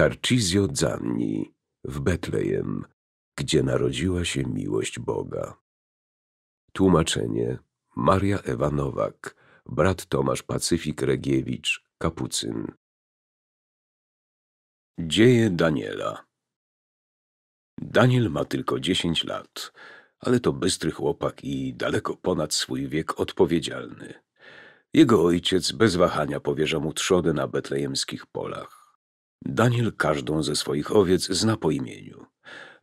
Tarcizio Zanni w Betlejem, gdzie narodziła się miłość Boga. Tłumaczenie Maria Ewa Nowak, brat Tomasz Pacyfik Regiewicz, Kapucyn. Dzieje Daniela Daniel ma tylko dziesięć lat, ale to bystry chłopak i daleko ponad swój wiek odpowiedzialny. Jego ojciec bez wahania powierza mu trzodę na betlejemskich polach. Daniel każdą ze swoich owiec zna po imieniu.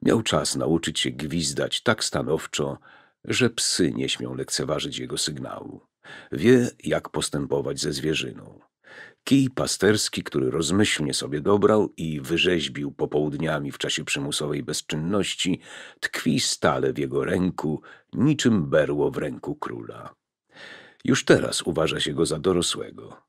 Miał czas nauczyć się gwizdać tak stanowczo, że psy nie śmią lekceważyć jego sygnału. Wie, jak postępować ze zwierzyną. Kij pasterski, który rozmyślnie sobie dobrał i wyrzeźbił popołudniami w czasie przymusowej bezczynności, tkwi stale w jego ręku, niczym berło w ręku króla. Już teraz uważa się go za dorosłego.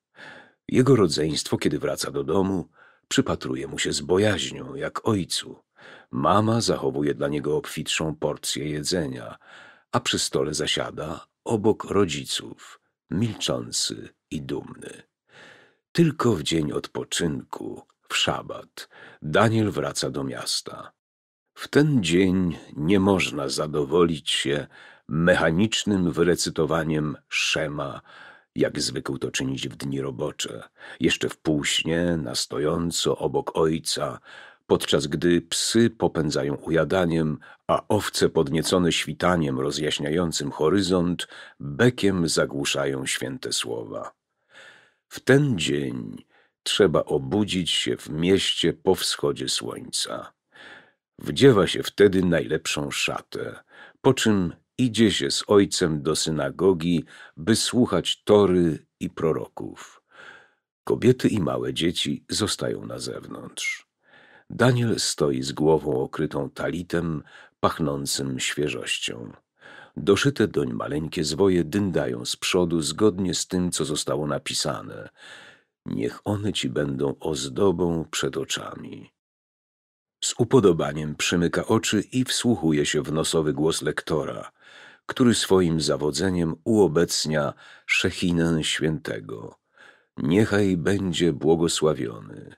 Jego rodzeństwo, kiedy wraca do domu, Przypatruje mu się z bojaźnią, jak ojcu. Mama zachowuje dla niego obfitszą porcję jedzenia, a przy stole zasiada obok rodziców, milczący i dumny. Tylko w dzień odpoczynku, w szabat, Daniel wraca do miasta. W ten dzień nie można zadowolić się mechanicznym wyrecytowaniem szema jak zwykł to czynić w dni robocze, jeszcze w półśnie, na stojąco obok ojca, podczas gdy psy popędzają ujadaniem, a owce podniecone świtaniem rozjaśniającym horyzont, bekiem zagłuszają święte słowa. W ten dzień trzeba obudzić się w mieście po wschodzie słońca. Wdziewa się wtedy najlepszą szatę, po czym idzie się z ojcem do synagogi, by słuchać Tory i proroków. Kobiety i małe dzieci zostają na zewnątrz. Daniel stoi z głową okrytą talitem pachnącym świeżością. Doszyte doń maleńkie zwoje dyndają z przodu zgodnie z tym, co zostało napisane. Niech one ci będą ozdobą przed oczami. Z upodobaniem przymyka oczy i wsłuchuje się w nosowy głos lektora który swoim zawodzeniem uobecnia Szechinę Świętego. Niechaj będzie błogosławiony.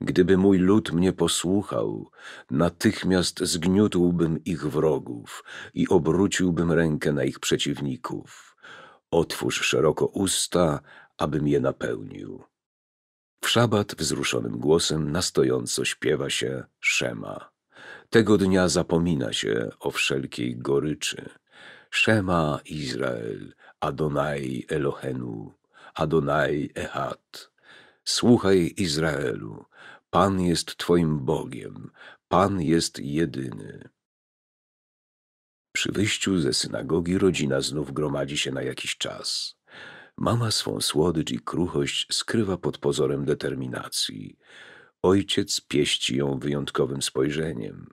Gdyby mój lud mnie posłuchał, natychmiast zgniótłbym ich wrogów i obróciłbym rękę na ich przeciwników. Otwórz szeroko usta, abym je napełnił. W szabat wzruszonym głosem nastojąco śpiewa się Szema. Tego dnia zapomina się o wszelkiej goryczy. Szema Izrael, Adonai Elohenu, Adonai Echad. Słuchaj Izraelu, Pan jest Twoim Bogiem, Pan jest jedyny. Przy wyjściu ze synagogi rodzina znów gromadzi się na jakiś czas. Mama swą słodycz i kruchość skrywa pod pozorem determinacji. Ojciec pieści ją wyjątkowym spojrzeniem.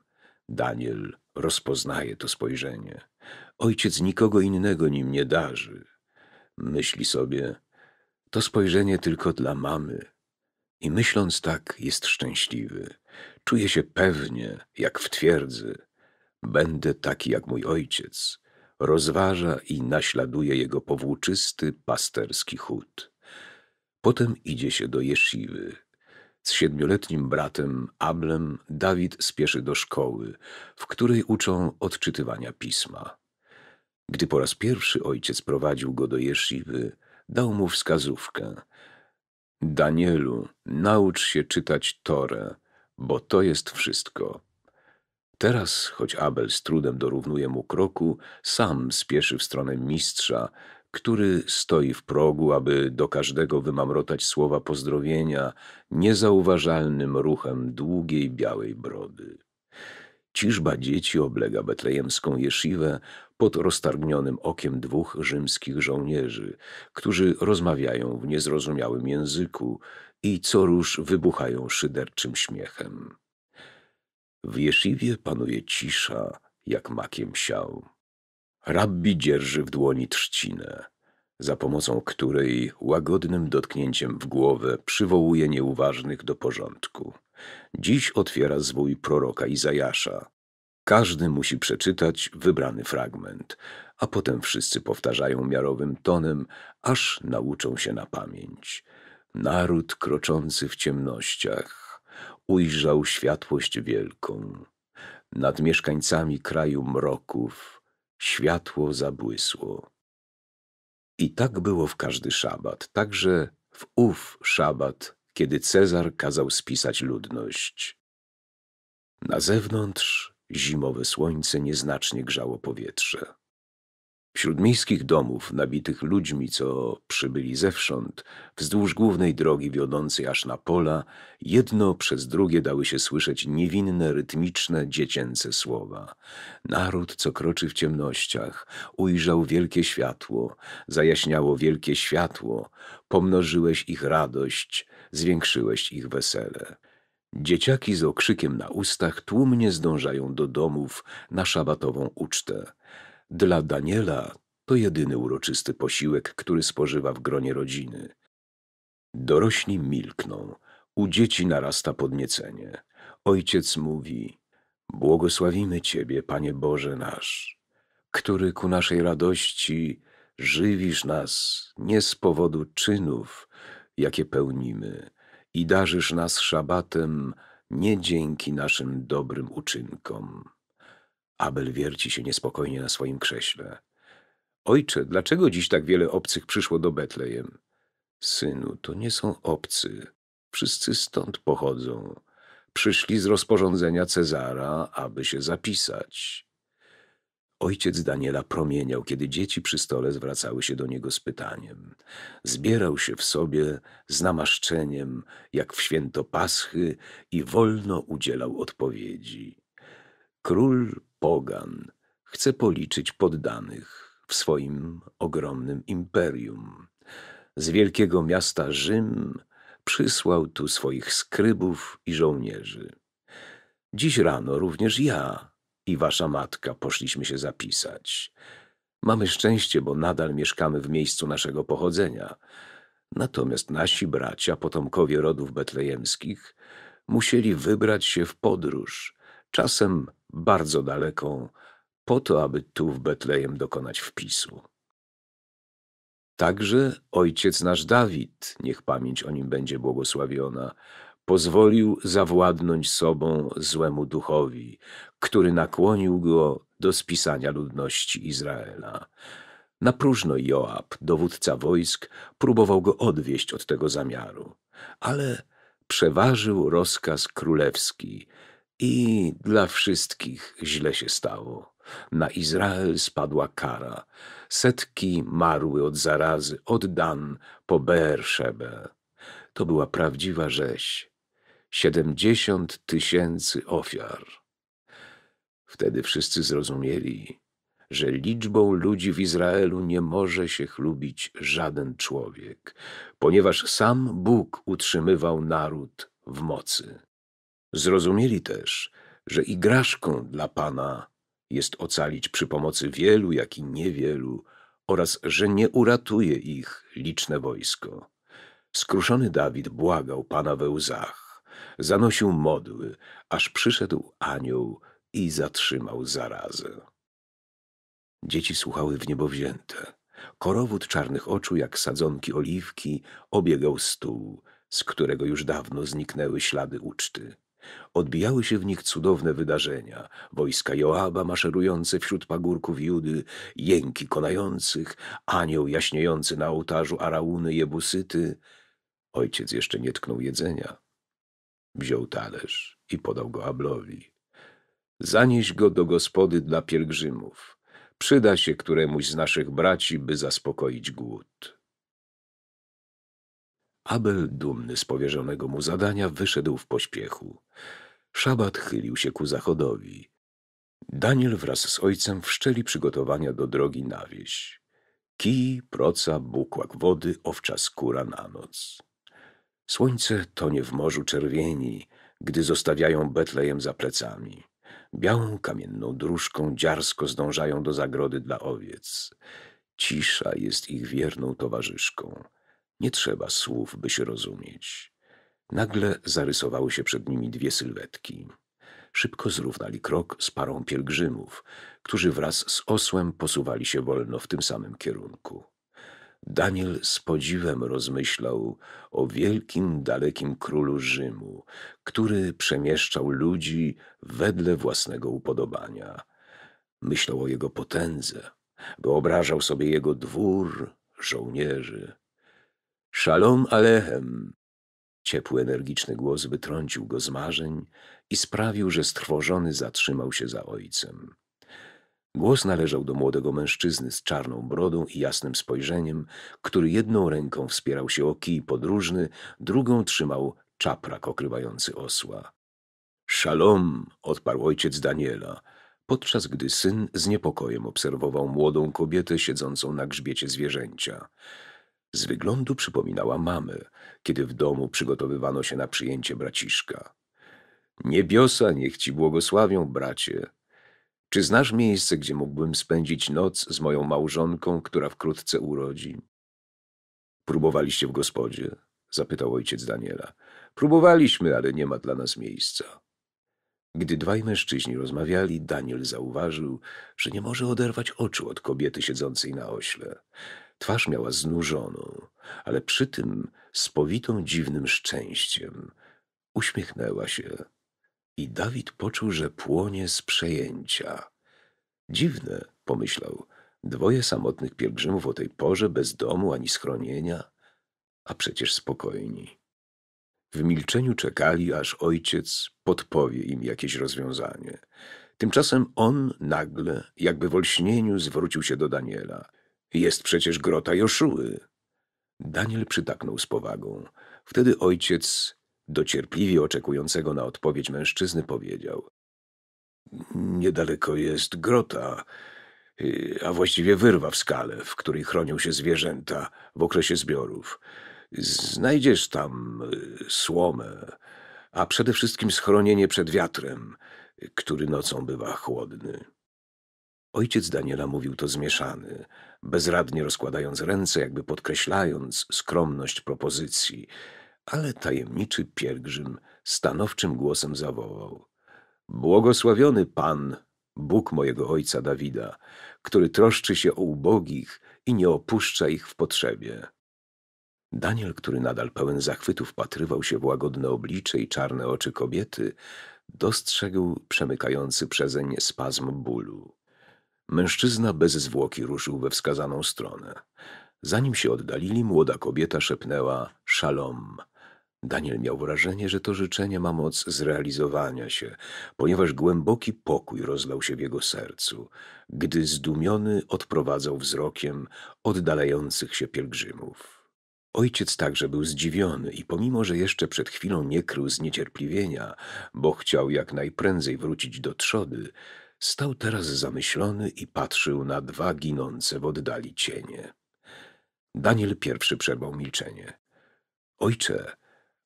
Daniel rozpoznaje to spojrzenie. Ojciec nikogo innego nim nie darzy. Myśli sobie, to spojrzenie tylko dla mamy. I myśląc tak, jest szczęśliwy. Czuje się pewnie, jak w twierdzy. Będę taki jak mój ojciec. Rozważa i naśladuje jego powłóczysty, pasterski chód. Potem idzie się do jesiwy. Z siedmioletnim bratem Ablem Dawid spieszy do szkoły, w której uczą odczytywania pisma. Gdy po raz pierwszy ojciec prowadził go do Jeszywy, dał mu wskazówkę. Danielu, naucz się czytać Torę, bo to jest wszystko. Teraz, choć Abel z trudem dorównuje mu kroku, sam spieszy w stronę mistrza, który stoi w progu, aby do każdego wymamrotać słowa pozdrowienia niezauważalnym ruchem długiej białej brody. Ciżba dzieci oblega betlejemską jesziwę pod roztargnionym okiem dwóch rzymskich żołnierzy, którzy rozmawiają w niezrozumiałym języku i co róż wybuchają szyderczym śmiechem. W jesziwie panuje cisza, jak makiem siał. Rabbi dzierży w dłoni trzcinę za pomocą której łagodnym dotknięciem w głowę przywołuje nieuważnych do porządku. Dziś otwiera zwój proroka Izajasza. Każdy musi przeczytać wybrany fragment, a potem wszyscy powtarzają miarowym tonem, aż nauczą się na pamięć. Naród kroczący w ciemnościach ujrzał światłość wielką. Nad mieszkańcami kraju mroków światło zabłysło. I tak było w każdy szabat, także w ów szabat, kiedy Cezar kazał spisać ludność. Na zewnątrz zimowe słońce nieznacznie grzało powietrze. Wśród miejskich domów, nabitych ludźmi, co przybyli zewsząd, wzdłuż głównej drogi wiodącej aż na pola, jedno przez drugie dały się słyszeć niewinne, rytmiczne, dziecięce słowa. Naród, co kroczy w ciemnościach, ujrzał wielkie światło, zajaśniało wielkie światło, pomnożyłeś ich radość, zwiększyłeś ich wesele. Dzieciaki z okrzykiem na ustach tłumnie zdążają do domów na szabatową ucztę. Dla Daniela to jedyny uroczysty posiłek, który spożywa w gronie rodziny. Dorośli milkną, u dzieci narasta podniecenie. Ojciec mówi: Błogosławimy Ciebie, Panie Boże nasz, który ku naszej radości żywisz nas nie z powodu czynów, jakie pełnimy, i darzysz nas szabatem nie dzięki naszym dobrym uczynkom. Abel wierci się niespokojnie na swoim krześle. Ojcze, dlaczego dziś tak wiele obcych przyszło do Betlejem? Synu, to nie są obcy. Wszyscy stąd pochodzą. Przyszli z rozporządzenia Cezara, aby się zapisać. Ojciec Daniela promieniał, kiedy dzieci przy stole zwracały się do niego z pytaniem. Zbierał się w sobie z namaszczeniem, jak w święto Paschy, i wolno udzielał odpowiedzi. Król pogan chce policzyć poddanych w swoim ogromnym imperium. Z wielkiego miasta Rzym przysłał tu swoich skrybów i żołnierzy. Dziś rano również ja i wasza matka poszliśmy się zapisać. Mamy szczęście, bo nadal mieszkamy w miejscu naszego pochodzenia. Natomiast nasi bracia, potomkowie rodów betlejemskich, musieli wybrać się w podróż, czasem bardzo daleką, po to, aby tu w Betlejem dokonać wpisu. Także ojciec nasz Dawid, niech pamięć o nim będzie błogosławiona, pozwolił zawładnąć sobą złemu duchowi, który nakłonił go do spisania ludności Izraela. Na próżno Joab, dowódca wojsk, próbował go odwieść od tego zamiaru, ale przeważył rozkaz królewski, i dla wszystkich źle się stało. Na Izrael spadła kara. Setki marły od zarazy, od Dan po Beerszebę. To była prawdziwa rzeź. Siedemdziesiąt tysięcy ofiar. Wtedy wszyscy zrozumieli, że liczbą ludzi w Izraelu nie może się chlubić żaden człowiek, ponieważ sam Bóg utrzymywał naród w mocy. Zrozumieli też, że igraszką dla Pana jest ocalić przy pomocy wielu, jak i niewielu, oraz że nie uratuje ich liczne wojsko. Skruszony Dawid błagał Pana we łzach, zanosił modły, aż przyszedł anioł i zatrzymał zarazę. Dzieci słuchały w niebo wzięte. Korowód czarnych oczu, jak sadzonki oliwki, obiegał stół, z którego już dawno zniknęły ślady uczty. Odbijały się w nich cudowne wydarzenia. Wojska Joaba maszerujące wśród pagórków Judy, jęki konających, anioł jaśniejący na ołtarzu Arauny Jebusyty. Ojciec jeszcze nie tknął jedzenia. Wziął talerz i podał go Ablowi. Zanieś go do gospody dla pielgrzymów. Przyda się któremuś z naszych braci, by zaspokoić głód. Abel, dumny z powierzonego mu zadania, wyszedł w pośpiechu. Szabat chylił się ku zachodowi. Daniel wraz z ojcem wszczeli przygotowania do drogi na wieś. Kij, proca, bukłak wody, owcza skóra na noc. Słońce tonie w morzu czerwieni, gdy zostawiają Betlejem za plecami. Białą kamienną dróżką dziarsko zdążają do zagrody dla owiec. Cisza jest ich wierną towarzyszką. Nie trzeba słów, by się rozumieć. Nagle zarysowały się przed nimi dwie sylwetki. Szybko zrównali krok z parą pielgrzymów, którzy wraz z osłem posuwali się wolno w tym samym kierunku. Daniel z podziwem rozmyślał o wielkim, dalekim królu Rzymu, który przemieszczał ludzi wedle własnego upodobania. Myślał o jego potędze, wyobrażał sobie jego dwór, żołnierzy, Szalom Alechem! Ciepły, energiczny głos wytrącił go z marzeń i sprawił, że strwożony zatrzymał się za ojcem. Głos należał do młodego mężczyzny z czarną brodą i jasnym spojrzeniem, który jedną ręką wspierał się o kij podróżny, drugą trzymał czaprak okrywający osła. Szalom, odparł ojciec Daniela, podczas gdy syn z niepokojem obserwował młodą kobietę siedzącą na grzbiecie zwierzęcia. Z wyglądu przypominała mamę, kiedy w domu przygotowywano się na przyjęcie braciszka. Niebiosa niech ci błogosławią, bracie. Czy znasz miejsce, gdzie mógłbym spędzić noc z moją małżonką, która wkrótce urodzi? Próbowaliście w gospodzie? zapytał ojciec Daniela. Próbowaliśmy, ale nie ma dla nas miejsca. Gdy dwaj mężczyźni rozmawiali, Daniel zauważył, że nie może oderwać oczu od kobiety siedzącej na ośle. Twarz miała znużoną, ale przy tym spowitą dziwnym szczęściem. Uśmiechnęła się i Dawid poczuł, że płonie z przejęcia. Dziwne, pomyślał, dwoje samotnych pielgrzymów o tej porze bez domu ani schronienia, a przecież spokojni. W milczeniu czekali, aż ojciec podpowie im jakieś rozwiązanie. Tymczasem on nagle, jakby w olśnieniu, zwrócił się do Daniela – jest przecież grota Joszuły. Daniel przytaknął z powagą. Wtedy ojciec, docierpliwie oczekującego na odpowiedź mężczyzny, powiedział. Niedaleko jest grota, y, a właściwie wyrwa w skale, w której chronią się zwierzęta w okresie zbiorów. Znajdziesz tam y, słomę, a przede wszystkim schronienie przed wiatrem, y, który nocą bywa chłodny. Ojciec Daniela mówił to zmieszany, bezradnie rozkładając ręce, jakby podkreślając skromność propozycji, ale tajemniczy pielgrzym stanowczym głosem zawołał: Błogosławiony Pan, Bóg mojego ojca Dawida, który troszczy się o ubogich i nie opuszcza ich w potrzebie. Daniel, który nadal pełen zachwytu wpatrywał się w łagodne oblicze i czarne oczy kobiety, dostrzegł przemykający przezeń spazm bólu. Mężczyzna bez zwłoki ruszył we wskazaną stronę. Zanim się oddalili, młoda kobieta szepnęła szalom. Daniel miał wrażenie, że to życzenie ma moc zrealizowania się, ponieważ głęboki pokój rozlał się w jego sercu, gdy zdumiony odprowadzał wzrokiem oddalających się pielgrzymów. Ojciec także był zdziwiony i pomimo, że jeszcze przed chwilą nie krył zniecierpliwienia, bo chciał jak najprędzej wrócić do trzody, Stał teraz zamyślony i patrzył na dwa ginące w oddali cienie. Daniel pierwszy przerwał milczenie. Ojcze,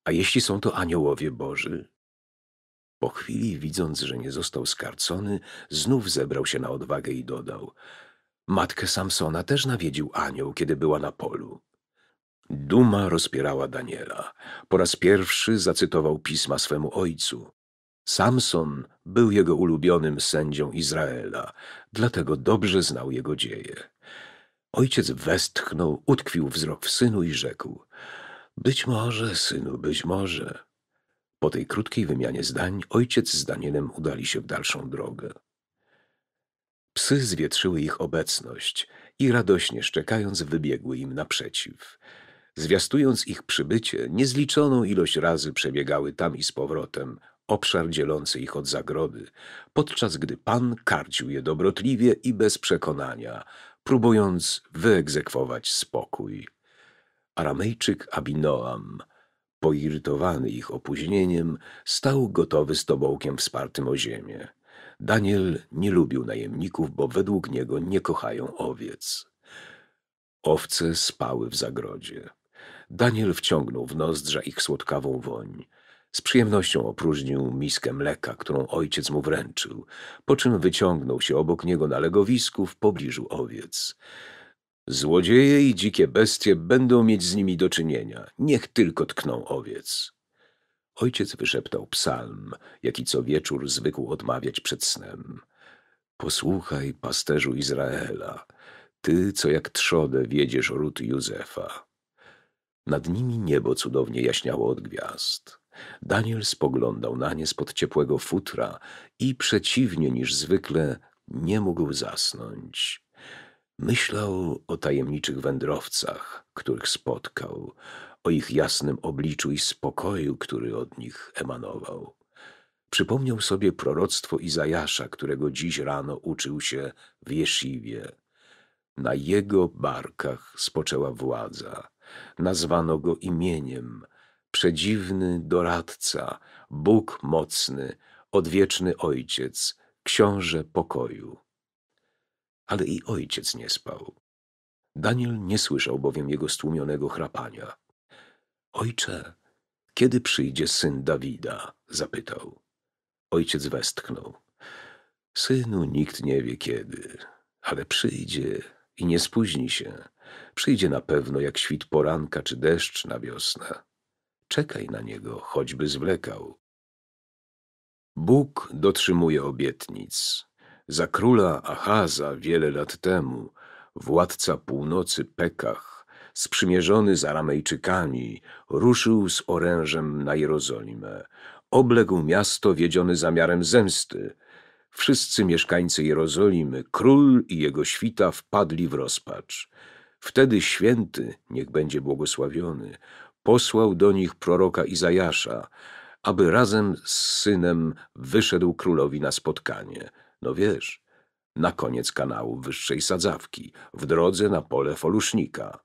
a jeśli są to aniołowie Boży? Po chwili, widząc, że nie został skarcony, znów zebrał się na odwagę i dodał. Matkę Samsona też nawiedził anioł, kiedy była na polu. Duma rozpierała Daniela. Po raz pierwszy zacytował pisma swemu ojcu. Samson był jego ulubionym sędzią Izraela, dlatego dobrze znał jego dzieje. Ojciec westchnął, utkwił wzrok w synu i rzekł – Być może, synu, być może. Po tej krótkiej wymianie zdań ojciec z Danielem udali się w dalszą drogę. Psy zwietrzyły ich obecność i radośnie szczekając wybiegły im naprzeciw. Zwiastując ich przybycie, niezliczoną ilość razy przebiegały tam i z powrotem, obszar dzielący ich od zagrody, podczas gdy pan karcił je dobrotliwie i bez przekonania, próbując wyegzekwować spokój. Aramejczyk Abinoam, poirytowany ich opóźnieniem, stał gotowy z tobołkiem wspartym o ziemię. Daniel nie lubił najemników, bo według niego nie kochają owiec. Owce spały w zagrodzie. Daniel wciągnął w nozdrza ich słodkawą woń. Z przyjemnością opróżnił miskę mleka, którą ojciec mu wręczył, po czym wyciągnął się obok niego na legowisku w pobliżu owiec. Złodzieje i dzikie bestie będą mieć z nimi do czynienia. Niech tylko tkną owiec. Ojciec wyszeptał psalm, jaki co wieczór zwykł odmawiać przed snem. Posłuchaj, pasterzu Izraela, ty, co jak trzodę wiedziesz ród Józefa. Nad nimi niebo cudownie jaśniało od gwiazd. Daniel spoglądał na nie spod ciepłego futra i przeciwnie niż zwykle nie mógł zasnąć. Myślał o tajemniczych wędrowcach, których spotkał, o ich jasnym obliczu i spokoju, który od nich emanował. Przypomniał sobie proroctwo Izajasza, którego dziś rano uczył się w Jesiwie. Na jego barkach spoczęła władza. Nazwano go imieniem, przedziwny doradca, Bóg mocny, odwieczny ojciec, książę pokoju. Ale i ojciec nie spał. Daniel nie słyszał bowiem jego stłumionego chrapania. Ojcze, kiedy przyjdzie syn Dawida? zapytał. Ojciec westchnął. Synu nikt nie wie kiedy, ale przyjdzie i nie spóźni się. Przyjdzie na pewno jak świt poranka czy deszcz na wiosnę czekaj na niego, choćby zwlekał. Bóg dotrzymuje obietnic. Za króla Achaza wiele lat temu, władca północy Pekach, sprzymierzony z Aramejczykami, ruszył z orężem na Jerozolimę. Obległ miasto wiedziony zamiarem zemsty. Wszyscy mieszkańcy Jerozolimy, król i jego świta wpadli w rozpacz. Wtedy święty, niech będzie błogosławiony, posłał do nich proroka Izajasza, aby razem z synem wyszedł królowi na spotkanie. No wiesz, na koniec kanału wyższej sadzawki, w drodze na pole folusznika.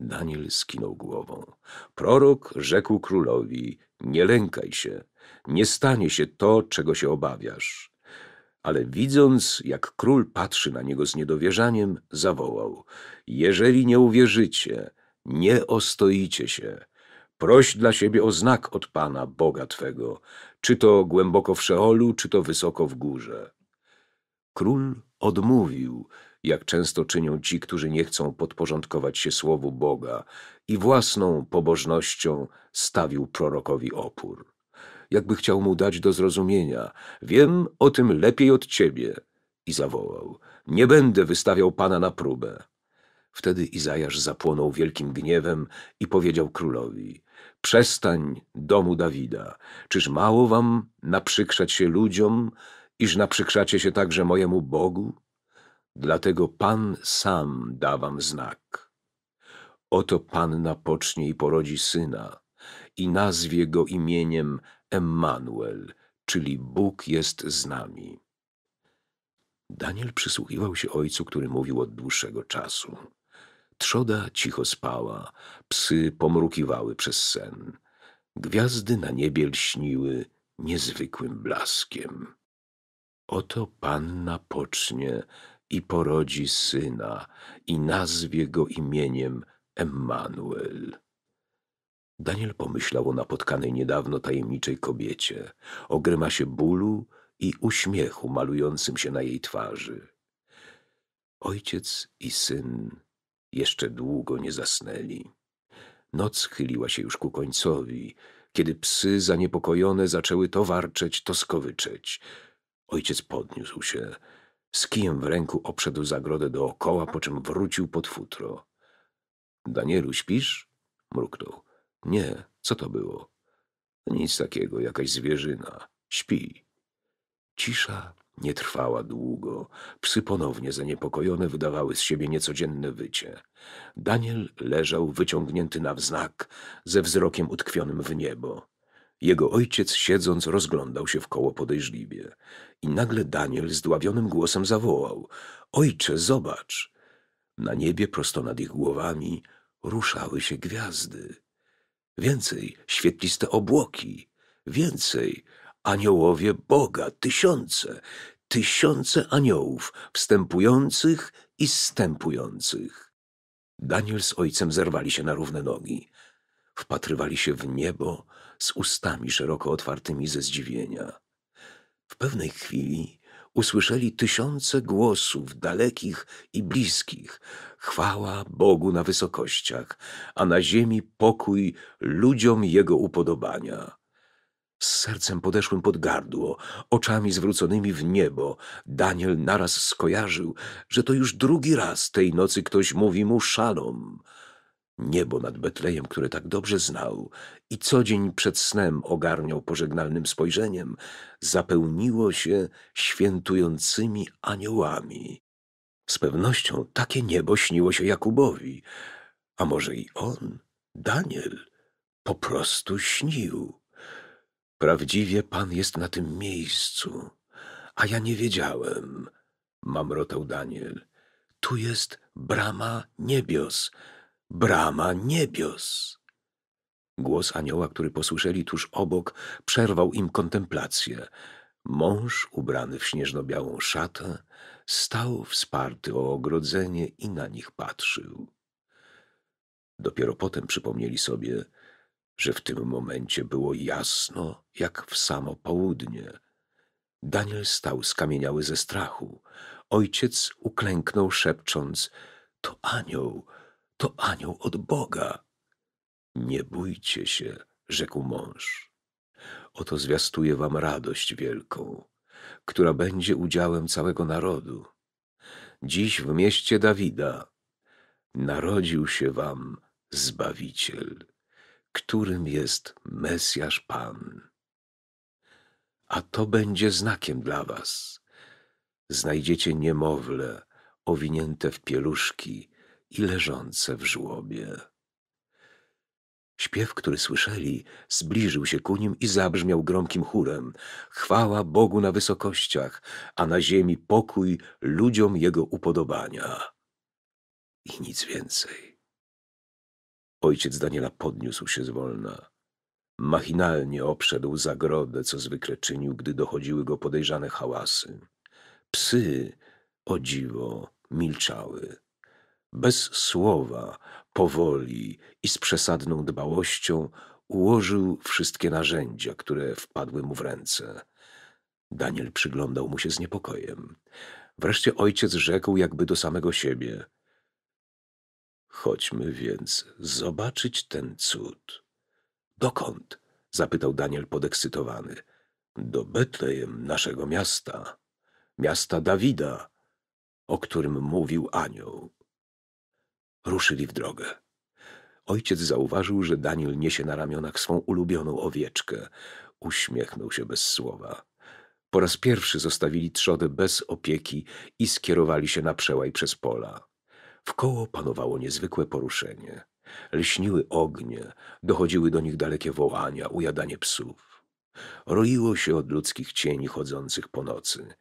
Daniel skinął głową. Prorok rzekł królowi, nie lękaj się, nie stanie się to, czego się obawiasz. Ale widząc, jak król patrzy na niego z niedowierzaniem, zawołał, jeżeli nie uwierzycie, nie ostoicie się, Proś dla siebie o znak od Pana, Boga Twego, czy to głęboko w Szeolu, czy to wysoko w górze. Król odmówił, jak często czynią ci, którzy nie chcą podporządkować się słowu Boga i własną pobożnością stawił prorokowi opór. Jakby chciał mu dać do zrozumienia, wiem o tym lepiej od ciebie. I zawołał, nie będę wystawiał Pana na próbę. Wtedy Izajasz zapłonął wielkim gniewem i powiedział królowi: Przestań, domu Dawida, czyż mało wam naprzykrzać się ludziom, iż naprzykrzacie się także mojemu Bogu? Dlatego Pan sam da wam znak. Oto Panna pocznie i porodzi syna i nazwie go imieniem Emmanuel, czyli Bóg jest z nami. Daniel przysłuchiwał się ojcu, który mówił od dłuższego czasu. Trzoda cicho spała, psy pomrukiwały przez sen. Gwiazdy na niebie lśniły niezwykłym blaskiem. Oto panna pocznie i porodzi syna i nazwie go imieniem Emmanuel. Daniel pomyślał o napotkanej niedawno tajemniczej kobiecie, o grymasie bólu i uśmiechu malującym się na jej twarzy. Ojciec i syn jeszcze długo nie zasnęli. Noc chyliła się już ku końcowi, kiedy psy zaniepokojone zaczęły to warczeć, to skowyczeć. Ojciec podniósł się. Z kijem w ręku obszedł zagrodę dookoła, po czym wrócił pod futro. — Danielu, śpisz? — mruknął. — Nie, co to było? — Nic takiego, jakaś zwierzyna. Śpi. Cisza nie trwała długo. Psy ponownie zaniepokojone wydawały z siebie niecodzienne wycie. Daniel leżał wyciągnięty na wznak, ze wzrokiem utkwionym w niebo. Jego ojciec siedząc rozglądał się wkoło podejrzliwie. I nagle Daniel zdławionym głosem zawołał – Ojcze, zobacz! Na niebie prosto nad ich głowami ruszały się gwiazdy. Więcej, świetliste obłoki. Więcej, aniołowie Boga, tysiące, tysiące aniołów wstępujących i zstępujących. Daniel z ojcem zerwali się na równe nogi. Wpatrywali się w niebo z ustami szeroko otwartymi ze zdziwienia. W pewnej chwili usłyszeli tysiące głosów dalekich i bliskich. Chwała Bogu na wysokościach, a na ziemi pokój ludziom Jego upodobania. Z sercem podeszłym pod gardło, oczami zwróconymi w niebo, Daniel naraz skojarzył, że to już drugi raz tej nocy ktoś mówi mu szalom. Niebo nad Betlejem, które tak dobrze znał i co dzień przed snem ogarniał pożegnalnym spojrzeniem, zapełniło się świętującymi aniołami. Z pewnością takie niebo śniło się Jakubowi, a może i on, Daniel, po prostu śnił. Prawdziwie pan jest na tym miejscu, a ja nie wiedziałem, mamrotał Daniel. Tu jest brama niebios, brama niebios. Głos anioła, który posłyszeli tuż obok, przerwał im kontemplację. Mąż, ubrany w śnieżno-białą szatę, stał wsparty o ogrodzenie i na nich patrzył. Dopiero potem przypomnieli sobie, że w tym momencie było jasno jak w samo południe. Daniel stał skamieniały ze strachu. Ojciec uklęknął szepcząc – to anioł, to anioł od Boga. Nie bójcie się, rzekł mąż. Oto zwiastuje wam radość wielką, która będzie udziałem całego narodu. Dziś w mieście Dawida narodził się wam Zbawiciel którym jest Mesjasz Pan. A to będzie znakiem dla was. Znajdziecie niemowlę owinięte w pieluszki i leżące w żłobie. Śpiew, który słyszeli, zbliżył się ku nim i zabrzmiał gromkim chórem. Chwała Bogu na wysokościach, a na ziemi pokój ludziom Jego upodobania. I nic więcej. Ojciec Daniela podniósł się zwolna. Machinalnie obszedł zagrodę, co zwykle czynił, gdy dochodziły go podejrzane hałasy. Psy, o dziwo, milczały. Bez słowa, powoli i z przesadną dbałością ułożył wszystkie narzędzia, które wpadły mu w ręce. Daniel przyglądał mu się z niepokojem. Wreszcie ojciec rzekł jakby do samego siebie – Chodźmy więc zobaczyć ten cud. Dokąd? zapytał Daniel podekscytowany. Do Betlejem, naszego miasta, miasta Dawida, o którym mówił anioł. Ruszyli w drogę. Ojciec zauważył, że Daniel niesie na ramionach swą ulubioną owieczkę. Uśmiechnął się bez słowa. Po raz pierwszy zostawili trzodę bez opieki i skierowali się na przełaj przez pola. Wkoło panowało niezwykłe poruszenie. Lśniły ognie, dochodziły do nich dalekie wołania, ujadanie psów. Roiło się od ludzkich cieni chodzących po nocy.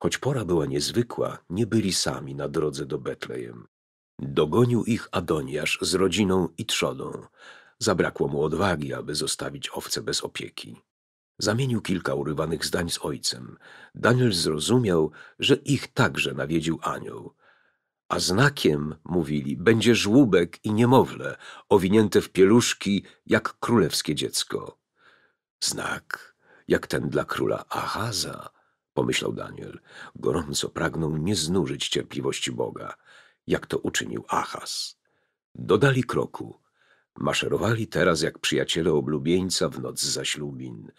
Choć pora była niezwykła, nie byli sami na drodze do Betlejem. Dogonił ich Adoniasz z rodziną i trzodą. Zabrakło mu odwagi, aby zostawić owce bez opieki. Zamienił kilka urywanych zdań z ojcem. Daniel zrozumiał, że ich także nawiedził anioł a znakiem, mówili, będzie żłóbek i niemowlę, owinięte w pieluszki jak królewskie dziecko. Znak, jak ten dla króla Ahaza, pomyślał Daniel. Gorąco pragnął nie znużyć cierpliwości Boga, jak to uczynił Ahaz. Dodali kroku. Maszerowali teraz jak przyjaciele oblubieńca w noc zaślubin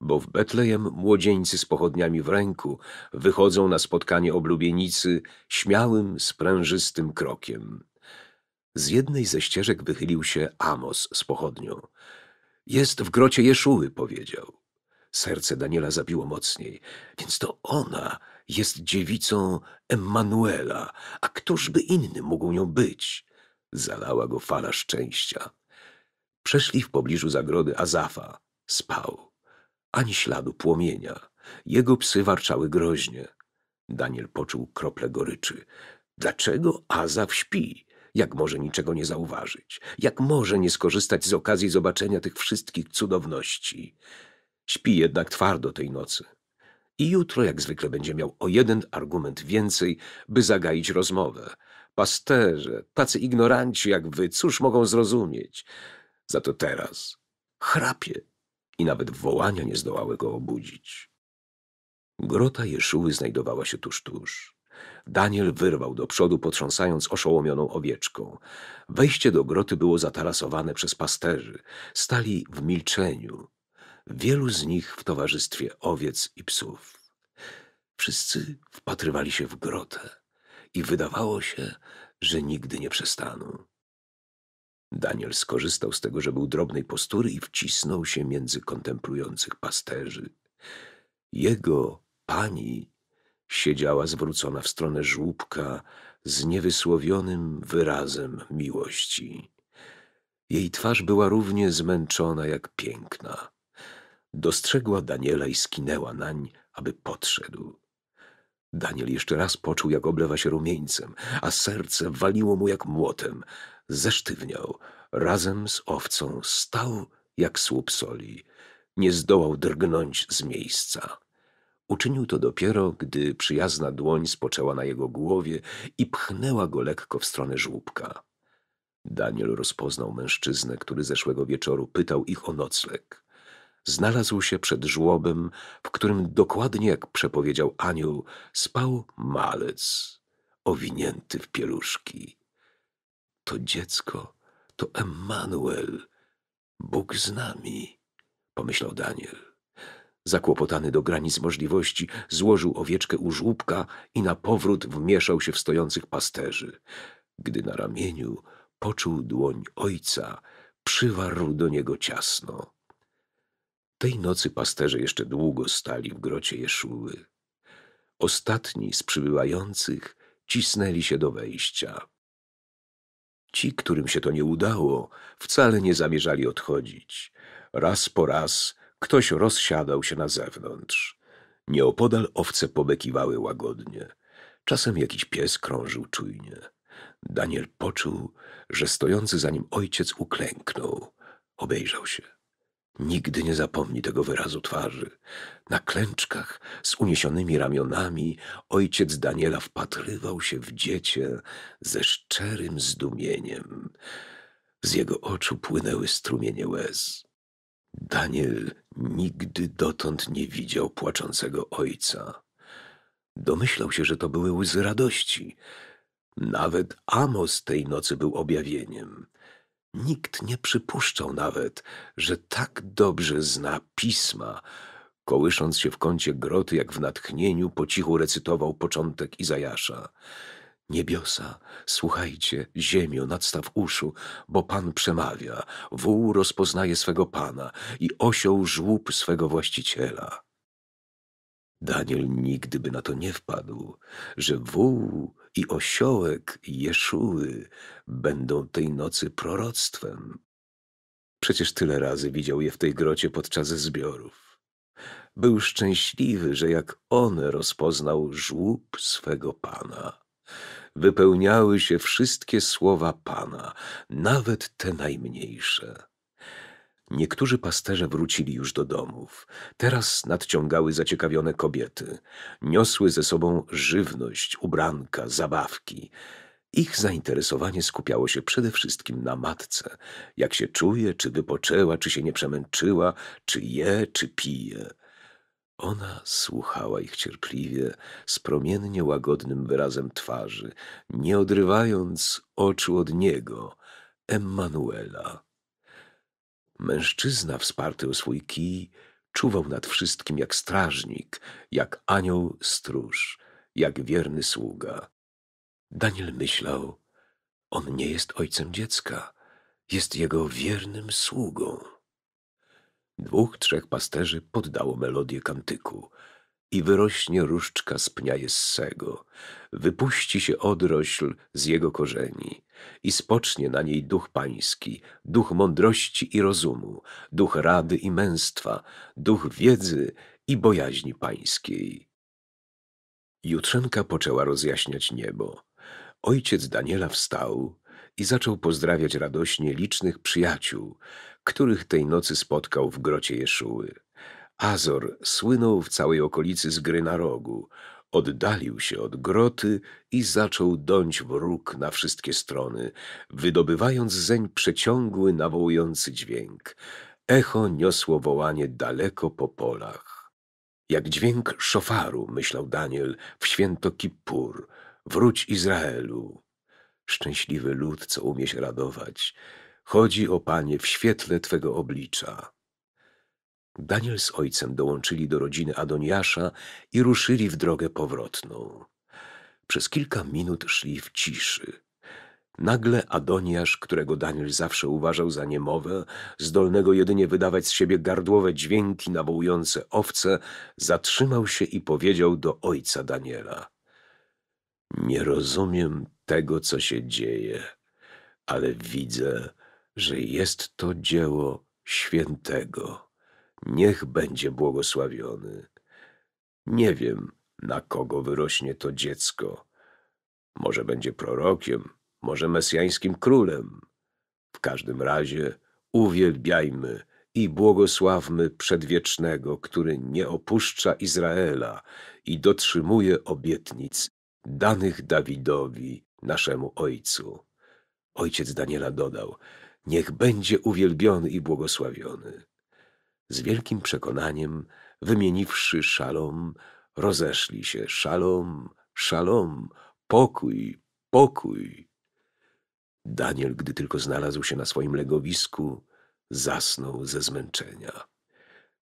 bo w Betlejem młodzieńcy z pochodniami w ręku wychodzą na spotkanie oblubienicy śmiałym, sprężystym krokiem. Z jednej ze ścieżek wychylił się Amos z pochodnią. Jest w grocie Jeszuły, powiedział. Serce Daniela zabiło mocniej. Więc to ona jest dziewicą Emmanuela, a któż by inny mógł nią być? Zalała go fala szczęścia. Przeszli w pobliżu zagrody Azafa. Spał ani śladu płomienia. Jego psy warczały groźnie. Daniel poczuł krople goryczy. Dlaczego Aza śpi? Jak może niczego nie zauważyć? Jak może nie skorzystać z okazji zobaczenia tych wszystkich cudowności? Śpi jednak twardo tej nocy. I jutro, jak zwykle, będzie miał o jeden argument więcej, by zagaić rozmowę. Pasterze, tacy ignoranci jak wy, cóż mogą zrozumieć? Za to teraz chrapie i nawet wołania nie zdołały go obudzić. Grota Jeszuły znajdowała się tuż tuż. Daniel wyrwał do przodu, potrząsając oszołomioną owieczką. Wejście do groty było zatarasowane przez pasterzy. Stali w milczeniu. Wielu z nich w towarzystwie owiec i psów. Wszyscy wpatrywali się w grotę i wydawało się, że nigdy nie przestaną. Daniel skorzystał z tego, że był drobnej postury i wcisnął się między kontemplujących pasterzy. Jego pani siedziała zwrócona w stronę żłóbka z niewysłowionym wyrazem miłości. Jej twarz była równie zmęczona jak piękna. Dostrzegła Daniela i skinęła nań, aby podszedł. Daniel jeszcze raz poczuł, jak oblewa się rumieńcem, a serce waliło mu jak młotem zesztywniał. Razem z owcą stał jak słup soli. Nie zdołał drgnąć z miejsca. Uczynił to dopiero, gdy przyjazna dłoń spoczęła na jego głowie i pchnęła go lekko w stronę żłóbka. Daniel rozpoznał mężczyznę, który zeszłego wieczoru pytał ich o nocleg. Znalazł się przed żłobem, w którym dokładnie jak przepowiedział anioł, spał malec, owinięty w pieluszki to dziecko, to Emmanuel, Bóg z nami, pomyślał Daniel. Zakłopotany do granic możliwości, złożył owieczkę u żłóbka i na powrót wmieszał się w stojących pasterzy. Gdy na ramieniu poczuł dłoń ojca, przywarł do niego ciasno. Tej nocy pasterze jeszcze długo stali w grocie Jeszuły. Ostatni z przybywających cisnęli się do wejścia. Ci, którym się to nie udało, wcale nie zamierzali odchodzić. Raz po raz ktoś rozsiadał się na zewnątrz. Nieopodal owce pobekiwały łagodnie. Czasem jakiś pies krążył czujnie. Daniel poczuł, że stojący za nim ojciec uklęknął. Obejrzał się. Nigdy nie zapomni tego wyrazu twarzy. Na klęczkach, z uniesionymi ramionami, ojciec Daniela wpatrywał się w dziecię ze szczerym zdumieniem. Z jego oczu płynęły strumienie łez. Daniel nigdy dotąd nie widział płaczącego ojca. Domyślał się, że to były łzy radości. Nawet Amos tej nocy był objawieniem. Nikt nie przypuszczał nawet, że tak dobrze zna pisma. Kołysząc się w kącie groty, jak w natchnieniu, po cichu recytował początek Izajasza. Niebiosa, słuchajcie, ziemio, nadstaw uszu, bo Pan przemawia, wół rozpoznaje swego Pana i osioł żłób swego właściciela. Daniel nigdy by na to nie wpadł, że wół i osiołek Jeszuły będą tej nocy proroctwem. Przecież tyle razy widział je w tej grocie podczas zbiorów. Był szczęśliwy, że jak one rozpoznał żłób swego Pana. Wypełniały się wszystkie słowa Pana, nawet te najmniejsze. Niektórzy pasterze wrócili już do domów. Teraz nadciągały zaciekawione kobiety. Niosły ze sobą żywność, ubranka, zabawki. Ich zainteresowanie skupiało się przede wszystkim na matce. Jak się czuje, czy wypoczęła, czy się nie przemęczyła, czy je, czy pije. Ona słuchała ich cierpliwie, z promiennie łagodnym wyrazem twarzy, nie odrywając oczu od niego, Emanuela. Mężczyzna wsparty o swój kij czuwał nad wszystkim jak strażnik, jak anioł stróż, jak wierny sługa. Daniel myślał, on nie jest ojcem dziecka, jest jego wiernym sługą. Dwóch, trzech pasterzy poddało melodię kantyku – i wyrośnie różdżka z pnia Jessego, wypuści się odrośl z jego korzeni i spocznie na niej duch pański, duch mądrości i rozumu, duch rady i męstwa, duch wiedzy i bojaźni pańskiej. Jutrzenka poczęła rozjaśniać niebo. Ojciec Daniela wstał i zaczął pozdrawiać radośnie licznych przyjaciół, których tej nocy spotkał w grocie Jeszuły. Azor słynął w całej okolicy z gry na rogu. Oddalił się od groty i zaczął dąć wróg na wszystkie strony, wydobywając zeń przeciągły, nawołujący dźwięk. Echo niosło wołanie daleko po polach. Jak dźwięk szofaru, myślał Daniel, w święto Kippur, wróć Izraelu. Szczęśliwy lud, co umie radować, chodzi o Panie w świetle Twego oblicza. Daniel z ojcem dołączyli do rodziny Adoniasza i ruszyli w drogę powrotną. Przez kilka minut szli w ciszy. Nagle Adoniasz, którego Daniel zawsze uważał za niemowę, zdolnego jedynie wydawać z siebie gardłowe dźwięki nawołujące owce, zatrzymał się i powiedział do ojca Daniela – Nie rozumiem tego, co się dzieje, ale widzę, że jest to dzieło świętego. Niech będzie błogosławiony. Nie wiem, na kogo wyrośnie to dziecko. Może będzie prorokiem, może mesjańskim królem. W każdym razie uwielbiajmy i błogosławmy przedwiecznego, który nie opuszcza Izraela i dotrzymuje obietnic danych Dawidowi, naszemu Ojcu. Ojciec Daniela dodał, niech będzie uwielbiony i błogosławiony. Z wielkim przekonaniem, wymieniwszy szalom, rozeszli się. Szalom, szalom, pokój, pokój. Daniel, gdy tylko znalazł się na swoim legowisku, zasnął ze zmęczenia.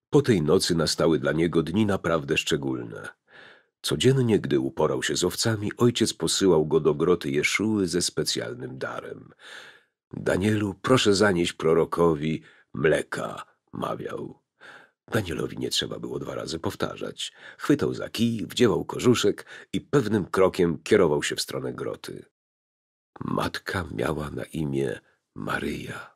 Po tej nocy nastały dla niego dni naprawdę szczególne. Codziennie, gdy uporał się z owcami, ojciec posyłał go do groty Jeszuły ze specjalnym darem. Danielu, proszę zanieść prorokowi mleka, mawiał. Danielowi nie trzeba było dwa razy powtarzać. Chwytał za kij, wdziewał korzuszek i pewnym krokiem kierował się w stronę groty. Matka miała na imię Maryja.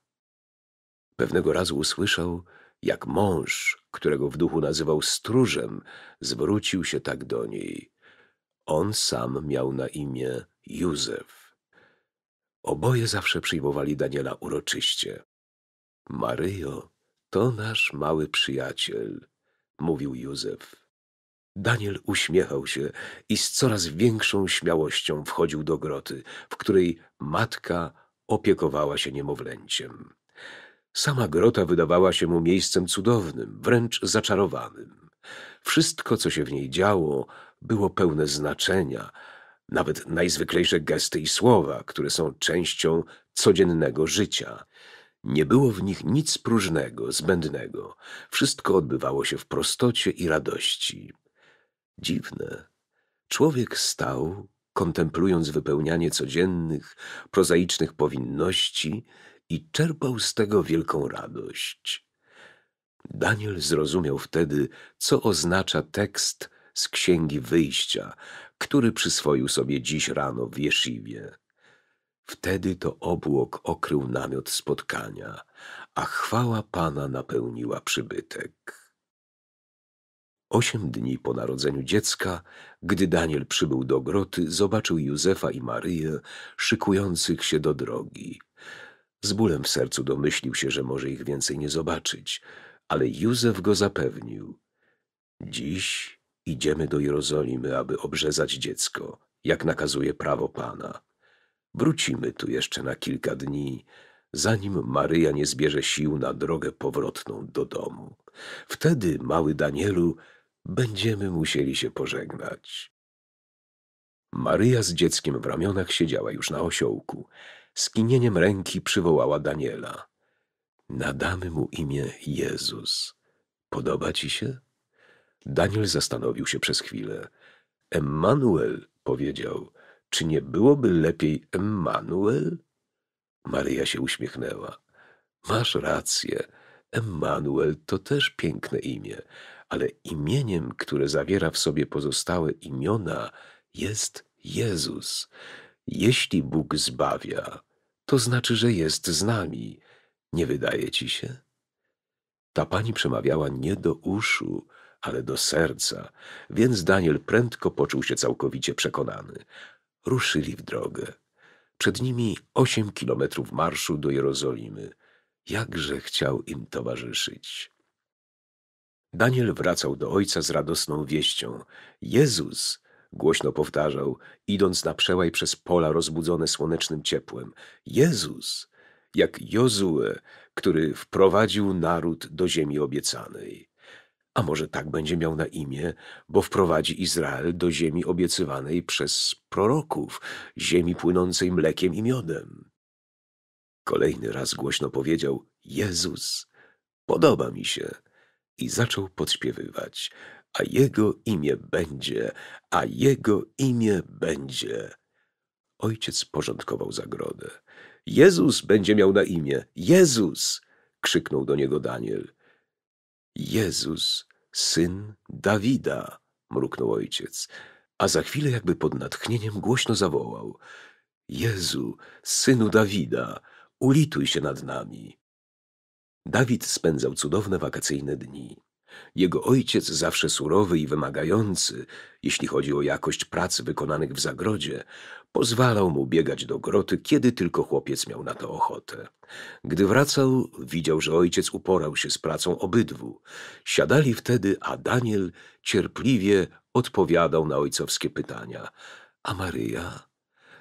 Pewnego razu usłyszał, jak mąż, którego w duchu nazywał stróżem, zwrócił się tak do niej. On sam miał na imię Józef. Oboje zawsze przyjmowali Daniela uroczyście. Maryjo, to nasz mały przyjaciel, mówił Józef. Daniel uśmiechał się i z coraz większą śmiałością wchodził do groty, w której matka opiekowała się niemowlęciem. Sama grota wydawała się mu miejscem cudownym, wręcz zaczarowanym. Wszystko, co się w niej działo, było pełne znaczenia, nawet najzwyklejsze gesty i słowa, które są częścią codziennego życia. Nie było w nich nic próżnego, zbędnego. Wszystko odbywało się w prostocie i radości. Dziwne. Człowiek stał, kontemplując wypełnianie codziennych, prozaicznych powinności i czerpał z tego wielką radość. Daniel zrozumiał wtedy, co oznacza tekst z Księgi Wyjścia, który przyswoił sobie dziś rano w Jeszywie. Wtedy to obłok okrył namiot spotkania, a chwała Pana napełniła przybytek. Osiem dni po narodzeniu dziecka, gdy Daniel przybył do groty, zobaczył Józefa i Maryję szykujących się do drogi. Z bólem w sercu domyślił się, że może ich więcej nie zobaczyć, ale Józef go zapewnił. Dziś idziemy do Jerozolimy, aby obrzezać dziecko, jak nakazuje prawo Pana. Wrócimy tu jeszcze na kilka dni, zanim Maryja nie zbierze sił na drogę powrotną do domu. Wtedy, mały Danielu, będziemy musieli się pożegnać. Maryja z dzieckiem w ramionach siedziała już na osiołku. Skinieniem ręki przywołała Daniela. Nadamy mu imię Jezus. Podoba ci się? Daniel zastanowił się przez chwilę. Emanuel, powiedział. Czy nie byłoby lepiej Emmanuel? Maryja się uśmiechnęła. Masz rację. Emmanuel to też piękne imię, ale imieniem, które zawiera w sobie pozostałe imiona, jest Jezus. Jeśli Bóg zbawia, to znaczy, że jest z nami. Nie wydaje ci się? Ta pani przemawiała nie do uszu, ale do serca, więc Daniel prędko poczuł się całkowicie przekonany ruszyli w drogę. Przed nimi osiem kilometrów marszu do Jerozolimy. Jakże chciał im towarzyszyć. Daniel wracał do ojca z radosną wieścią. Jezus! głośno powtarzał, idąc na przełaj przez pola rozbudzone słonecznym ciepłem. Jezus! Jak Jozue, który wprowadził naród do ziemi obiecanej a może tak będzie miał na imię, bo wprowadzi Izrael do ziemi obiecywanej przez proroków, ziemi płynącej mlekiem i miodem. Kolejny raz głośno powiedział: Jezus, podoba mi się. I zaczął podśpiewywać: A jego imię będzie, a jego imię będzie. Ojciec porządkował zagrodę. Jezus będzie miał na imię, Jezus! krzyknął do niego Daniel. Jezus, syn Dawida, mruknął ojciec, a za chwilę jakby pod natchnieniem głośno zawołał. Jezu, synu Dawida, ulituj się nad nami. Dawid spędzał cudowne wakacyjne dni. Jego ojciec, zawsze surowy i wymagający, jeśli chodzi o jakość prac wykonanych w zagrodzie, pozwalał mu biegać do groty, kiedy tylko chłopiec miał na to ochotę. Gdy wracał, widział, że ojciec uporał się z pracą obydwu. Siadali wtedy, a Daniel cierpliwie odpowiadał na ojcowskie pytania. A Maryja?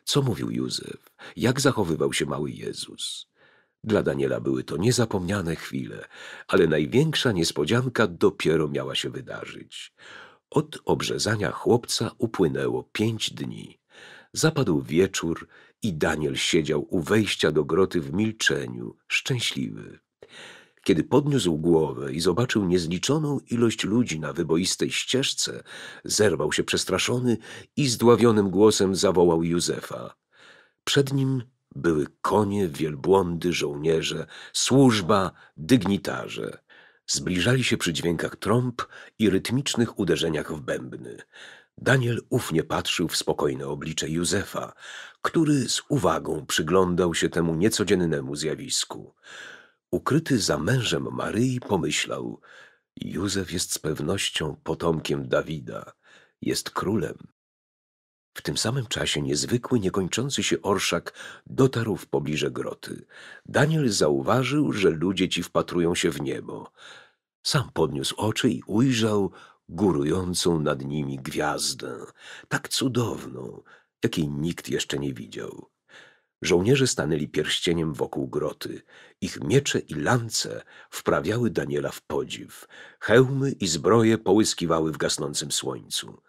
Co mówił Józef? Jak zachowywał się mały Jezus? Dla Daniela były to niezapomniane chwile, ale największa niespodzianka dopiero miała się wydarzyć. Od obrzezania chłopca upłynęło pięć dni. Zapadł wieczór i Daniel siedział u wejścia do groty w milczeniu, szczęśliwy. Kiedy podniósł głowę i zobaczył niezliczoną ilość ludzi na wyboistej ścieżce, zerwał się przestraszony i zdławionym głosem zawołał Józefa. Przed nim były konie, wielbłądy, żołnierze, służba, dygnitarze. Zbliżali się przy dźwiękach trąb i rytmicznych uderzeniach w bębny. Daniel ufnie patrzył w spokojne oblicze Józefa, który z uwagą przyglądał się temu niecodziennemu zjawisku. Ukryty za mężem Maryi pomyślał – Józef jest z pewnością potomkiem Dawida, jest królem, w tym samym czasie niezwykły, niekończący się orszak dotarł w pobliże groty. Daniel zauważył, że ludzie ci wpatrują się w niebo. Sam podniósł oczy i ujrzał górującą nad nimi gwiazdę, tak cudowną, jakiej nikt jeszcze nie widział. Żołnierze stanęli pierścieniem wokół groty. Ich miecze i lance wprawiały Daniela w podziw. Hełmy i zbroje połyskiwały w gasnącym słońcu.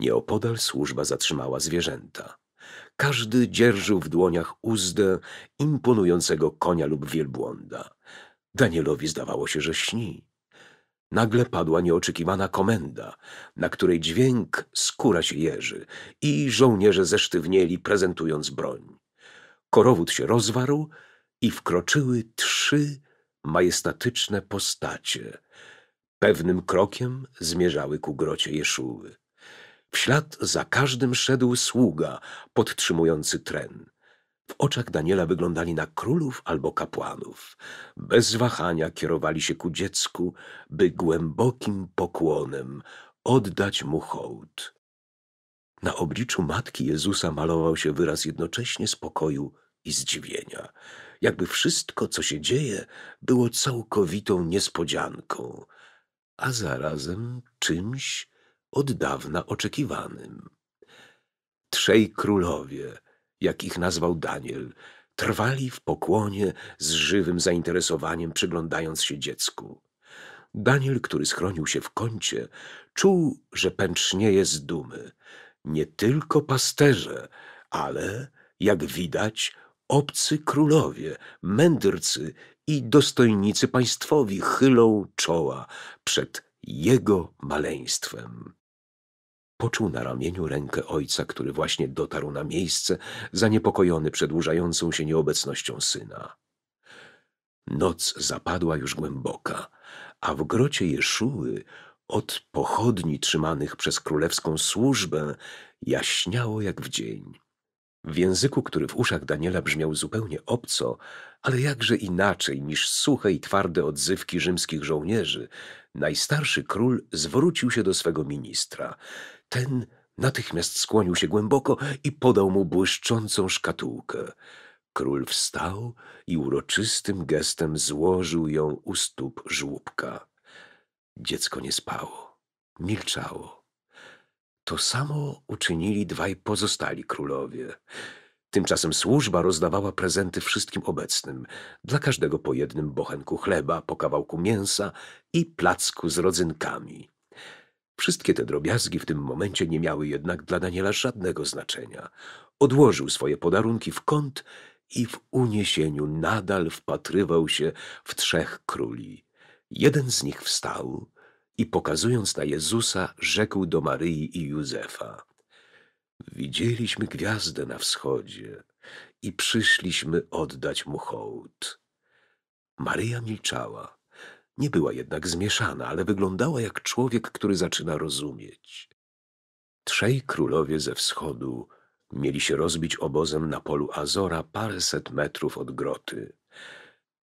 Nieopodal służba zatrzymała zwierzęta. Każdy dzierżył w dłoniach uzdę imponującego konia lub wielbłąda. Danielowi zdawało się, że śni. Nagle padła nieoczekiwana komenda, na której dźwięk skóra się jeży i żołnierze zesztywnieli, prezentując broń. Korowód się rozwarł i wkroczyły trzy majestatyczne postacie. Pewnym krokiem zmierzały ku grocie Jeszuły. W ślad za każdym szedł sługa podtrzymujący tren. W oczach Daniela wyglądali na królów albo kapłanów. Bez wahania kierowali się ku dziecku, by głębokim pokłonem oddać mu hołd. Na obliczu matki Jezusa malował się wyraz jednocześnie spokoju i zdziwienia, jakby wszystko, co się dzieje, było całkowitą niespodzianką, a zarazem czymś, od dawna oczekiwanym. Trzej królowie, jak ich nazwał Daniel, trwali w pokłonie z żywym zainteresowaniem, przyglądając się dziecku. Daniel, który schronił się w kącie, czuł, że pęcznieje z dumy. Nie tylko pasterze, ale, jak widać, obcy królowie, mędrcy i dostojnicy państwowi chylą czoła przed jego maleństwem. Poczuł na ramieniu rękę ojca, który właśnie dotarł na miejsce, zaniepokojony przedłużającą się nieobecnością syna. Noc zapadła już głęboka, a w grocie Jeszuły od pochodni trzymanych przez królewską służbę jaśniało jak w dzień. W języku, który w uszach Daniela brzmiał zupełnie obco, ale jakże inaczej niż suche i twarde odzywki rzymskich żołnierzy, najstarszy król zwrócił się do swego ministra. Ten natychmiast skłonił się głęboko i podał mu błyszczącą szkatułkę. Król wstał i uroczystym gestem złożył ją u stóp żłóbka. Dziecko nie spało, milczało. To samo uczynili dwaj pozostali królowie. Tymczasem służba rozdawała prezenty wszystkim obecnym, dla każdego po jednym bochenku chleba, po kawałku mięsa i placku z rodzynkami. Wszystkie te drobiazgi w tym momencie nie miały jednak dla Daniela żadnego znaczenia. Odłożył swoje podarunki w kąt i w uniesieniu nadal wpatrywał się w trzech króli. Jeden z nich wstał i pokazując na Jezusa, rzekł do Maryi i Józefa: Widzieliśmy gwiazdę na wschodzie i przyszliśmy oddać mu hołd. Maryja milczała. Nie była jednak zmieszana, ale wyglądała jak człowiek, który zaczyna rozumieć. Trzej królowie ze wschodu mieli się rozbić obozem na polu Azora paręset metrów od groty.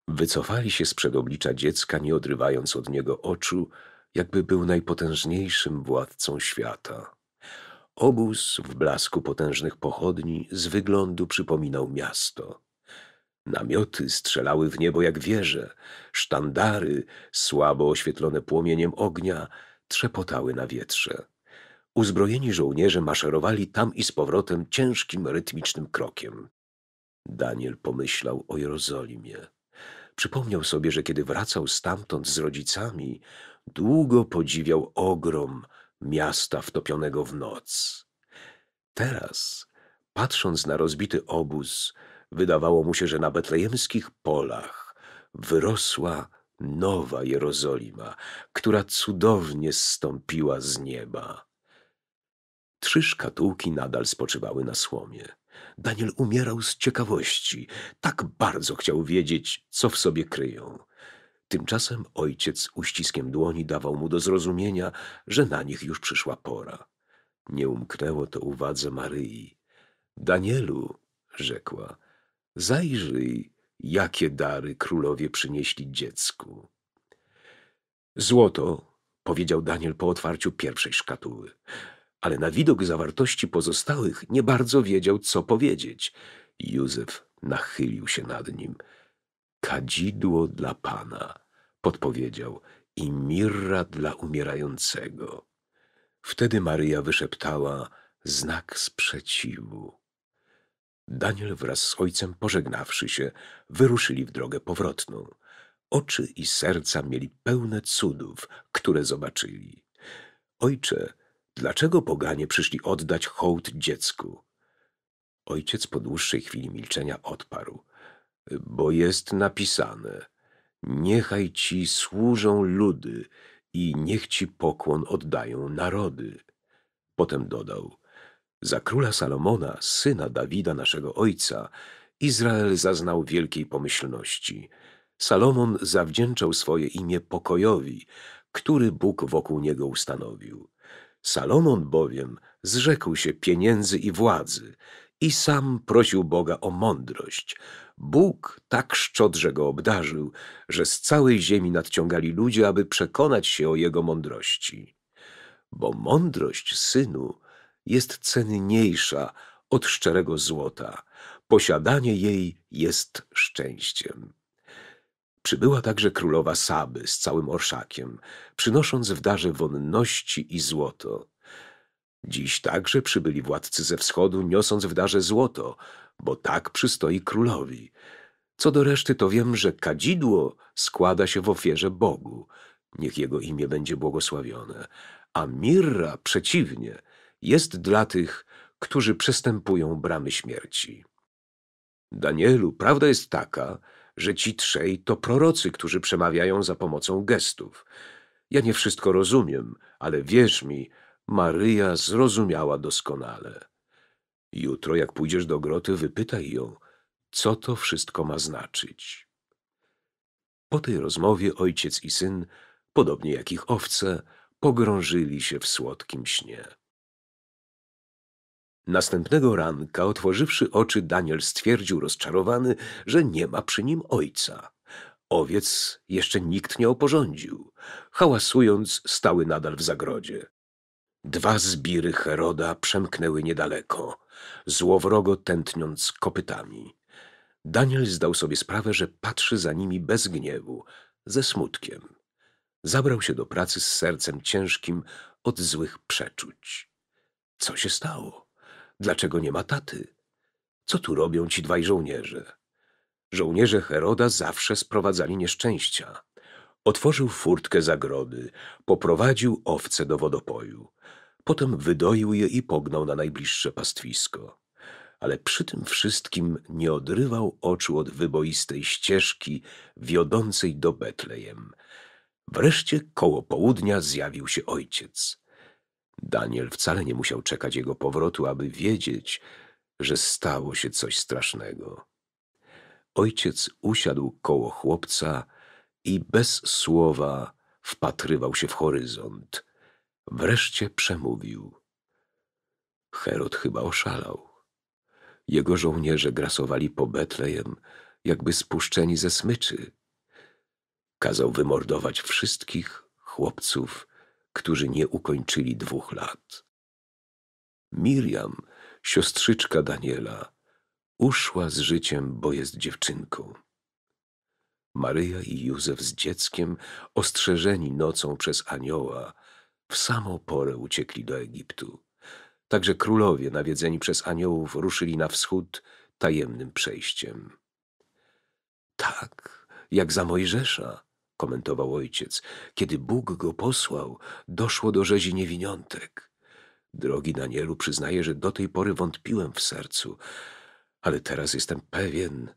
Wycofali się z przedoblicza dziecka, nie odrywając od niego oczu, jakby był najpotężniejszym władcą świata. Obóz w blasku potężnych pochodni z wyglądu przypominał miasto. Namioty strzelały w niebo jak wieże, sztandary, słabo oświetlone płomieniem ognia, trzepotały na wietrze. Uzbrojeni żołnierze maszerowali tam i z powrotem ciężkim, rytmicznym krokiem. Daniel pomyślał o Jerozolimie. Przypomniał sobie, że kiedy wracał stamtąd z rodzicami, długo podziwiał ogrom miasta wtopionego w noc. Teraz, patrząc na rozbity obóz, Wydawało mu się, że na betlejemskich polach wyrosła nowa Jerozolima, która cudownie zstąpiła z nieba. Trzy szkatułki nadal spoczywały na słomie. Daniel umierał z ciekawości. Tak bardzo chciał wiedzieć, co w sobie kryją. Tymczasem ojciec uściskiem dłoni dawał mu do zrozumienia, że na nich już przyszła pora. Nie umknęło to uwadze Maryi. Danielu, rzekła, Zajrzyj, jakie dary królowie przynieśli dziecku. Złoto, powiedział Daniel po otwarciu pierwszej szkatuły, ale na widok zawartości pozostałych nie bardzo wiedział, co powiedzieć. Józef nachylił się nad nim. Kadzidło dla pana, podpowiedział, i mirra dla umierającego. Wtedy Maryja wyszeptała znak sprzeciwu. Daniel wraz z ojcem, pożegnawszy się, wyruszyli w drogę powrotną. Oczy i serca mieli pełne cudów, które zobaczyli. Ojcze, dlaczego poganie przyszli oddać hołd dziecku? Ojciec po dłuższej chwili milczenia odparł. Bo jest napisane, niechaj ci służą ludy i niech ci pokłon oddają narody. Potem dodał, za króla Salomona, syna Dawida, naszego ojca, Izrael zaznał wielkiej pomyślności. Salomon zawdzięczał swoje imię pokojowi, który Bóg wokół niego ustanowił. Salomon bowiem zrzekł się pieniędzy i władzy i sam prosił Boga o mądrość. Bóg tak szczodrze go obdarzył, że z całej ziemi nadciągali ludzie, aby przekonać się o jego mądrości. Bo mądrość synu jest cenniejsza od szczerego złota. Posiadanie jej jest szczęściem. Przybyła także królowa Saby z całym orszakiem, przynosząc w darze wonności i złoto. Dziś także przybyli władcy ze wschodu, niosąc w darze złoto, bo tak przystoi królowi. Co do reszty, to wiem, że kadzidło składa się w ofierze Bogu. Niech jego imię będzie błogosławione. A mirra, przeciwnie, jest dla tych, którzy przestępują bramy śmierci. Danielu, prawda jest taka, że ci trzej to prorocy, którzy przemawiają za pomocą gestów. Ja nie wszystko rozumiem, ale wierz mi, Maryja zrozumiała doskonale. Jutro, jak pójdziesz do groty, wypytaj ją, co to wszystko ma znaczyć. Po tej rozmowie ojciec i syn, podobnie jak ich owce, pogrążyli się w słodkim śnie. Następnego ranka, otworzywszy oczy, Daniel stwierdził rozczarowany, że nie ma przy nim ojca. Owiec jeszcze nikt nie oporządził. Hałasując, stały nadal w zagrodzie. Dwa zbiry Heroda przemknęły niedaleko, złowrogo tętniąc kopytami. Daniel zdał sobie sprawę, że patrzy za nimi bez gniewu, ze smutkiem. Zabrał się do pracy z sercem ciężkim od złych przeczuć. Co się stało? Dlaczego nie ma taty? Co tu robią ci dwaj żołnierze? Żołnierze Heroda zawsze sprowadzali nieszczęścia. Otworzył furtkę zagrody, poprowadził owce do wodopoju. Potem wydoił je i pognał na najbliższe pastwisko. Ale przy tym wszystkim nie odrywał oczu od wyboistej ścieżki wiodącej do Betlejem. Wreszcie koło południa zjawił się ojciec. Daniel wcale nie musiał czekać jego powrotu, aby wiedzieć, że stało się coś strasznego. Ojciec usiadł koło chłopca i bez słowa wpatrywał się w horyzont. Wreszcie przemówił. Herod chyba oszalał. Jego żołnierze grasowali po Betlejem, jakby spuszczeni ze smyczy. Kazał wymordować wszystkich chłopców którzy nie ukończyli dwóch lat. Miriam, siostrzyczka Daniela, uszła z życiem, bo jest dziewczynką. Maryja i Józef z dzieckiem, ostrzeżeni nocą przez anioła, w samą porę uciekli do Egiptu. Także królowie, nawiedzeni przez aniołów, ruszyli na wschód tajemnym przejściem. Tak, jak za Mojżesza, komentował ojciec. Kiedy Bóg go posłał, doszło do rzezi niewiniątek. Drogi Danielu, przyznaję, że do tej pory wątpiłem w sercu, ale teraz jestem pewien,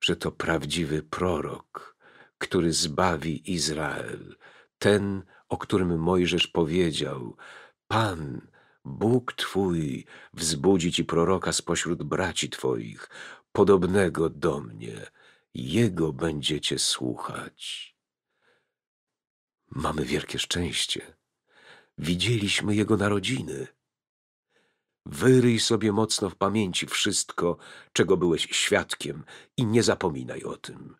że to prawdziwy prorok, który zbawi Izrael, ten, o którym Mojżesz powiedział: Pan, Bóg Twój, wzbudzi Ci proroka spośród braci Twoich, podobnego do mnie, Jego będziecie słuchać. Mamy wielkie szczęście. Widzieliśmy jego narodziny. Wyryj sobie mocno w pamięci wszystko, czego byłeś świadkiem i nie zapominaj o tym.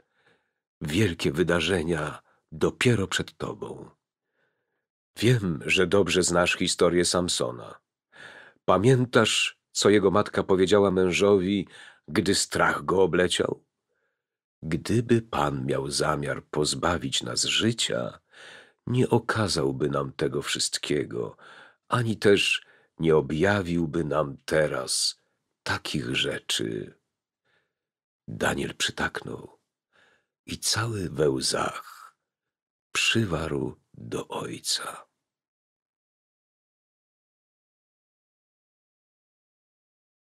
Wielkie wydarzenia dopiero przed tobą. Wiem, że dobrze znasz historię Samsona. Pamiętasz, co jego matka powiedziała mężowi, gdy strach go obleciał? Gdyby pan miał zamiar pozbawić nas życia, nie okazałby nam tego wszystkiego, ani też nie objawiłby nam teraz takich rzeczy. Daniel przytaknął i cały we łzach przywarł do ojca.